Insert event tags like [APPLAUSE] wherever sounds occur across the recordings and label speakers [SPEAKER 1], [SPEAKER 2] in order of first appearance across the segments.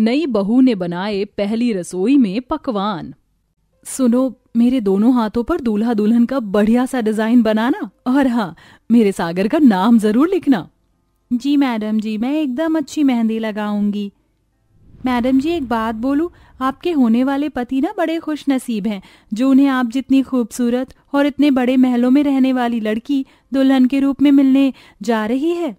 [SPEAKER 1] नई बहू ने बनाए पहली रसोई में पकवान सुनो मेरे दोनों हाथों पर दूल्हा दुल्हन का बढ़िया सा डिजाइन बनाना और हाँ मेरे सागर का नाम जरूर लिखना जी मैडम जी मैं एकदम अच्छी मेहंदी लगाऊंगी मैडम जी एक बात बोलू आपके होने वाले पति ना बड़े खुश नसीब हैं जो उन्हें आप जितनी खूबसूरत और इतने बड़े महलों में रहने वाली लड़की दुल्हन के रूप में मिलने जा रही है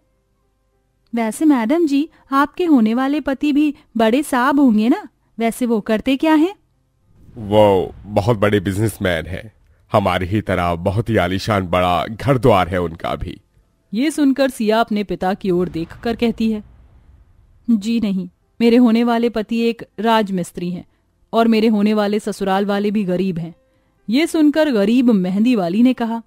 [SPEAKER 1] वैसे मैडम जी आपके होने वाले पति भी बड़े साहब होंगे ना वैसे वो करते क्या हैं?
[SPEAKER 2] वो बहुत बड़े बिजनेसमैन हैं। हमारी ही तरह बहुत ही आलिशान बड़ा घर द्वार है उनका
[SPEAKER 1] भी ये सुनकर सिया अपने पिता की ओर देख कर कहती है जी नहीं मेरे होने वाले पति एक राजमिस्त्री हैं और मेरे होने वाले ससुराल वाले भी गरीब हैं ये सुनकर गरीब मेहंदी वाली ने कहा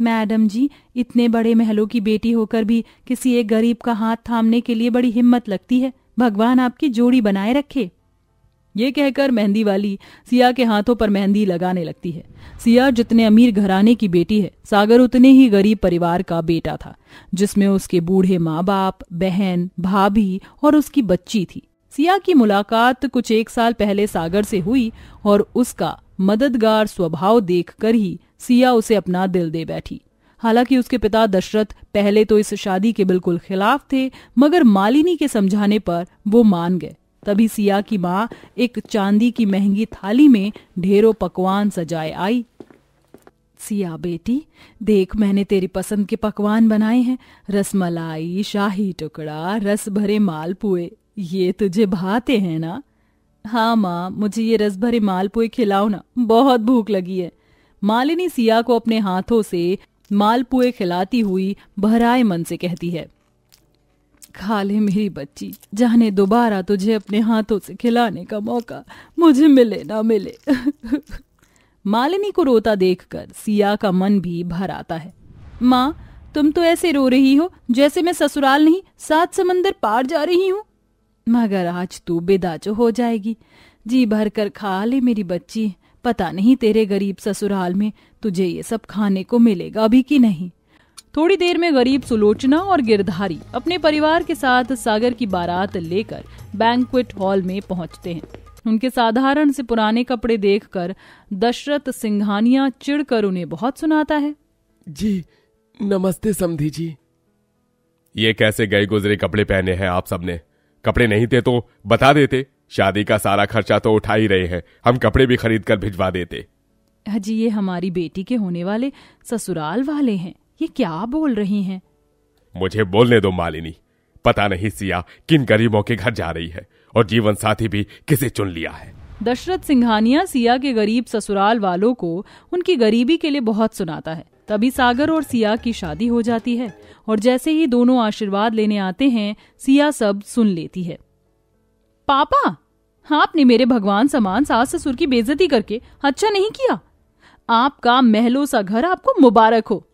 [SPEAKER 1] मैडम जी इतने बड़े महलों की बेटी होकर भी किसी एक गरीब का हाथ थामने के लिए बड़ी हिम्मत लगती है भगवान आपकी जोड़ी बनाए रखे ये कहकर मेहंदी वाली सिया के हाथों पर मेहंदी लगाने लगती है सिया जितने अमीर घराने की बेटी है सागर उतने ही गरीब परिवार का बेटा था जिसमें उसके बूढ़े माँ बाप बहन भाभी और उसकी बच्ची थी सिया की मुलाकात कुछ एक साल पहले सागर से हुई और उसका मददगार स्वभाव देखकर ही सिया उसे अपना दिल दे बैठी हालांकि उसके पिता दशरथ पहले तो इस शादी के बिल्कुल खिलाफ थे मगर मालिनी के समझाने पर वो मान गए तभी सिया की माँ एक चांदी की महंगी थाली में ढेरों पकवान सजाए आई सिया बेटी देख मैंने तेरी पसंद के पकवान बनाए हैं रसमलाई शाही टुकड़ा रस भरे मालपुए ये तुझे भाते हैं ना हाँ माँ मुझे ये रस भरे मालपुए खिलाओ ना बहुत भूख लगी है मालिनी सिया को अपने हाथों से मालपुए खिलाती हुई भराए मन से कहती है खा ले मेरी बच्ची जाने दोबारा तुझे अपने हाथों से खिलाने का मौका मुझे मिले ना मिले [LAUGHS] मालिनी को रोता देखकर सिया का मन भी भर आता है माँ तुम तो ऐसे रो रही हो जैसे मैं ससुराल नहीं सात समंदर पार जा रही हूँ मगर आज तू बेदाचो हो जाएगी जी भर कर खा ले मेरी बच्ची पता नहीं तेरे गरीब ससुराल में तुझे ये सब खाने को मिलेगा अभी की नहीं थोड़ी देर में गरीब सुलोचना और गिरधारी अपने परिवार के साथ सागर की बारात लेकर बैंकुट हॉल में पहुंचते हैं उनके साधारण से पुराने कपड़े देखकर दशरथ सिंघानिया चिड़कर उन्हें बहुत सुनाता है जी नमस्ते समधी जी
[SPEAKER 2] ये कैसे गए गुजरे कपड़े पहने हैं आप सबने कपड़े नहीं थे तो बता देते शादी का सारा खर्चा तो उठा ही रहे हैं हम कपड़े भी खरीद कर भिजवा देते
[SPEAKER 1] हजी ये हमारी बेटी के होने वाले ससुराल वाले हैं ये क्या बोल रही हैं
[SPEAKER 2] मुझे बोलने दो मालिनी पता नहीं सिया किन गरीबों के घर जा रही है और जीवन साथी भी किसे चुन लिया है
[SPEAKER 1] दशरथ सिंघानिया सिया के गरीब ससुराल वालों को उनकी गरीबी के लिए बहुत सुनाता है तभी सागर और सिया की शादी हो जाती है और जैसे ही दोनों आशीर्वाद लेने आते हैं सिया सब सुन लेती है पापा हाँ, आपने मेरे भगवान समान सास ससुर की बेजती करके अच्छा नहीं किया आपका महलो सा घर आपको मुबारक हो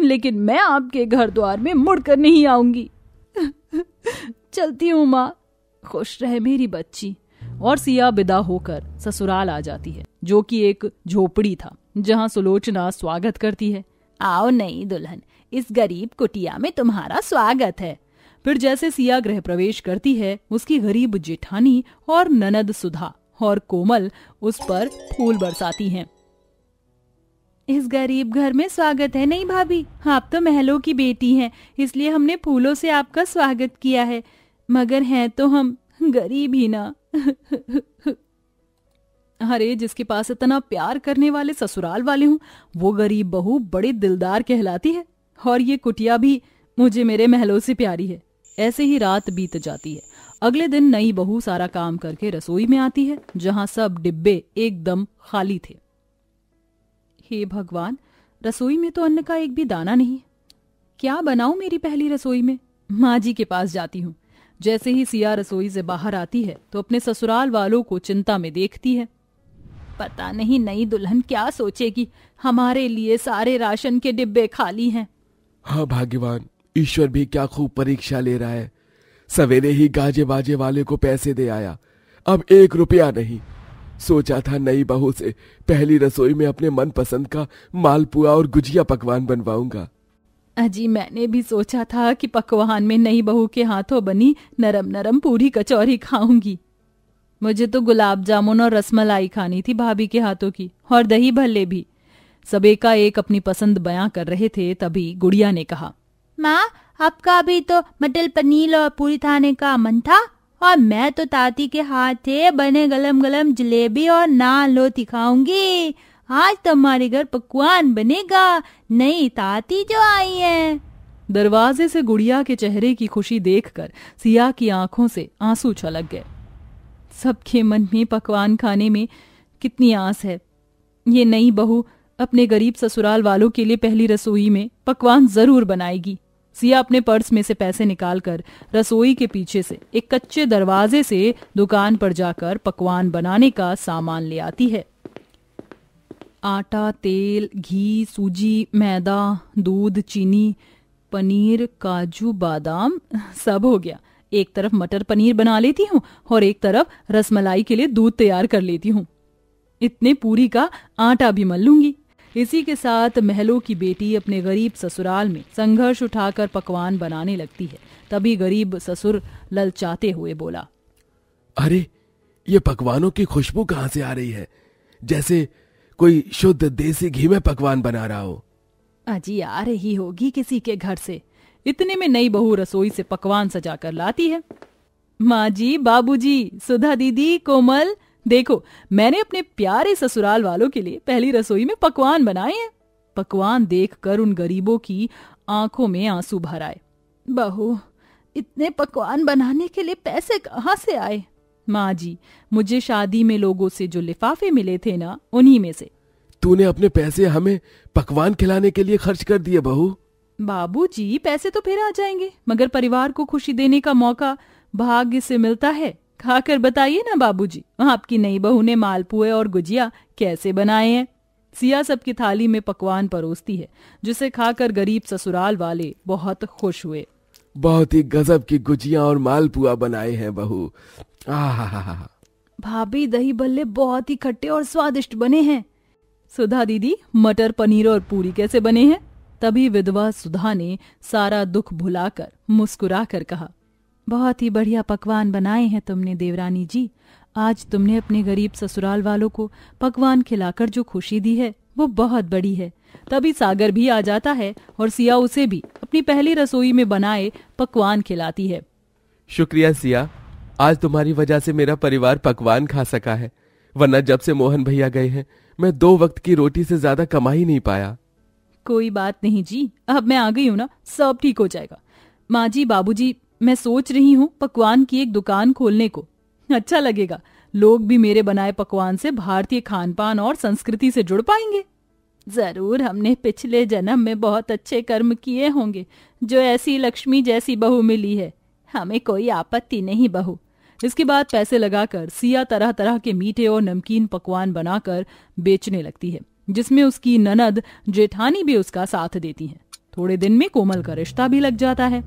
[SPEAKER 1] लेकिन मैं आपके घर द्वार में मुड़कर नहीं आऊंगी चलती हूँ माँ खुश रहे मेरी बच्ची और सिया विदा होकर ससुराल आ जाती है जो कि एक झोपड़ी था जहाँ सुलोचना स्वागत करती है आओ नहीं दुल्हन इस गरीब कुटिया में तुम्हारा स्वागत है फिर जैसे सिया गृह प्रवेश करती है उसकी गरीब जेठानी और ननद सुधा और कोमल उस पर फूल बरसाती हैं। इस गरीब घर में स्वागत है नहीं भाभी आप तो महलों की बेटी हैं इसलिए हमने फूलों से आपका स्वागत किया है मगर हैं तो हम गरीब ही ना [LAUGHS] अरे जिसके पास इतना प्यार करने वाले ससुराल वाले हूँ वो गरीब बहू बड़े दिलदार कहलाती है और ये कुटिया भी मुझे मेरे महलों से प्यारी है ऐसे ही रात बीत जाती है अगले दिन नई बहू सारा काम करके रसोई में आती है जहां सब डिब्बे एकदम खाली थे हे भगवान रसोई में तो अन्न का एक भी दाना नहीं क्या बनाऊ मेरी पहली रसोई में माँ जी के पास जाती हूँ जैसे ही सिया रसोई से बाहर आती है तो अपने ससुराल वालों को चिंता में देखती है पता नहीं नई दुल्हन क्या सोचेगी हमारे लिए सारे राशन के डिब्बे खाली हैं
[SPEAKER 2] हाँ भाग्यवान ईश्वर भी क्या खूब परीक्षा ले रहा है सवेरे ही गाजे बाजे वाले को पैसे दे आया अब एक रुपया नहीं सोचा था नई बहू से पहली रसोई में अपने पसंद का मालपुआ और गुजिया पकवान बनवाऊंगा
[SPEAKER 1] अजी मैंने भी सोचा था कि पकवान में नई बहू के हाथों बनी नरम नरम पूरी कचौरी खाऊंगी मुझे तो गुलाब जामुन और रसमलाई खानी थी भाभी के हाथों की और दही भल्ले भी सब एक अपनी पसंद बयां कर रहे थे तभी गुड़िया ने कहा माँ आपका भी तो मटर पनीर और पूरी थाने का मन था और मैं तो ताती के हाथ से बने गलम गलम जलेबी और नान लो दिखाऊंगी आज तुम्हारे घर पकवान बनेगा नई ताती जो आई है दरवाजे से गुड़िया के चेहरे की खुशी देखकर सिया की आंखों से आंसू छलक गए सबके मन में पकवान खाने में कितनी आस है ये नई बहू अपने गरीब ससुराल वालों के लिए पहली रसोई में पकवान जरूर बनाएगी सिया अपने पर्स में से पैसे निकालकर रसोई के पीछे से एक कच्चे दरवाजे से दुकान पर जाकर पकवान बनाने का सामान ले आती है आटा तेल घी सूजी मैदा दूध चीनी पनीर काजू बादाम सब हो गया एक तरफ मटर पनीर बना लेती हूँ और एक तरफ रसमलाई के लिए दूध तैयार कर लेती हूँ इतने पूरी का आटा भी मल लूंगी इसी के साथ महलो की बेटी अपने गरीब ससुराल में संघर्ष उठाकर पकवान बनाने लगती है तभी गरीब ससुर ललचाते हुए बोला
[SPEAKER 2] अरे ये पकवानों की खुशबू कहाँ से आ रही है जैसे कोई शुद्ध देसी घी में पकवान बना रहा हो
[SPEAKER 1] अजी आ रही होगी किसी के घर से इतने में नई बहू रसोई से पकवान सजा कर लाती है माँ जी जी सुधा दीदी कोमल देखो मैंने अपने प्यारे ससुराल वालों के लिए पहली रसोई में पकवान बनाए हैं पकवान देखकर उन गरीबों की आंखों में आंसू भर आए बहू इतने पकवान बनाने के लिए पैसे कहाँ से आए माँ जी मुझे शादी में लोगों से जो लिफाफे मिले थे ना उन्हीं में से
[SPEAKER 2] तूने अपने पैसे हमें पकवान खिलाने के लिए खर्च कर दिए बहू
[SPEAKER 1] बाबू जी पैसे तो फिर आ जाएंगे मगर परिवार को खुशी देने का मौका भाग्य से मिलता है खाकर बताइए ना बाबूजी, आपकी नई बहू ने मालपुए और गुजिया कैसे बनाए हैं सिया सबकी थाली में पकवान परोसती है जिसे खाकर गरीब ससुराल वाले बहुत खुश हुए
[SPEAKER 2] बहुत ही गजब की गुजिया और मालपुआ बनाए हैं बहू
[SPEAKER 1] भाभी दही बल्ले बहुत ही खट्टे और स्वादिष्ट बने हैं सुधा दीदी मटर पनीर और पूरी कैसे बने हैं तभी विधवा सुधा ने सारा दुख भुलाकर मुस्कुरा कर कहा बहुत ही बढ़िया पकवान बनाए हैं तुमने देवरानी जी आज तुमने अपने गरीब ससुराल वालों को पकवान खिलाकर जो खुशी दी है वो बहुत बड़ी है तभी सागर भी आ जाता है और सिया उसे भी अपनी पहली रसोई में बनाए पकवान खिलाती है
[SPEAKER 2] शुक्रिया सिया आज तुम्हारी वजह से मेरा परिवार पकवान खा सका है वरना जब से मोहन भैया गए हैं मैं दो वक्त की रोटी से ज्यादा कमा ही नहीं पाया
[SPEAKER 1] कोई बात नहीं जी अब मैं आ गई हूँ ना सब ठीक हो जाएगा माँ जी बाबू जी मैं सोच रही हूँ पकवान की एक दुकान खोलने को अच्छा लगेगा लोग भी मेरे बनाए पकवान से भारतीय खान पान और संस्कृति से जुड़ पाएंगे जरूर हमने पिछले जन्म में बहुत अच्छे कर्म किए होंगे जो ऐसी लक्ष्मी जैसी बहू मिली है हमें कोई आपत्ति नहीं बहू इसके बाद पैसे लगाकर सिया तरह तरह के मीठे और नमकीन पकवान बनाकर बेचने लगती है जिसमें उसकी ननद जेठानी भी उसका साथ देती है थोड़े दिन में कोमल का रिश्ता भी लग जाता है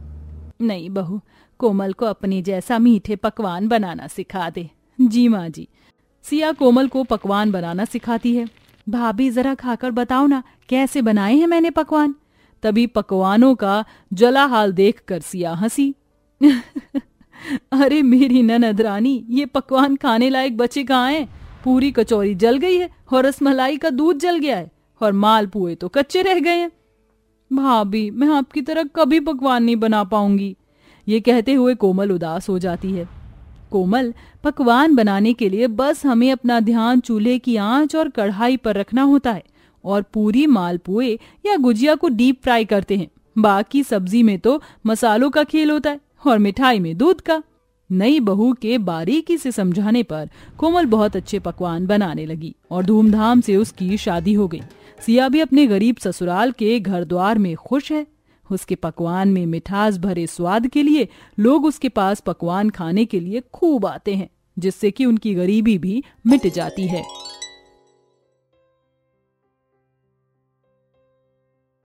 [SPEAKER 1] नहीं बहू कोमल को अपने जैसा मीठे पकवान बनाना सिखा दे जी माँ जी सिया कोमल को पकवान बनाना सिखाती है भाभी जरा खाकर बताओ ना कैसे बनाए हैं मैंने पकवान तभी पकवानों का जला हाल देख कर सिया हंसी [LAUGHS] अरे मेरी ननद रानी ये पकवान खाने लायक बचे कहाँ हैं पूरी कचौरी जल गई है और रसमलाई का दूध जल गया है और मालपुए तो कच्चे रह गए हैं भाभी हाँ मैं आपकी तरह कभी पकवान नहीं बना पाऊंगी ये कहते हुए कोमल उदास हो जाती है कोमल पकवान बनाने के लिए बस हमें अपना ध्यान चूल्हे की आंच और कढ़ाई पर रखना होता है और पूरी मालपुए या गुजिया को डीप फ्राई करते हैं बाकी सब्जी में तो मसालों का खेल होता है और मिठाई में दूध का नई बहू के बारीकी से समझाने पर कोमल बहुत अच्छे पकवान बनाने लगी और धूमधाम से उसकी शादी हो गई सिया भी अपने गरीब ससुराल के घर द्वार में खुश है उसके पकवान में मिठास भरे स्वाद के लिए लोग उसके पास पकवान खाने के लिए खूब आते हैं जिससे कि उनकी गरीबी भी मिट जाती है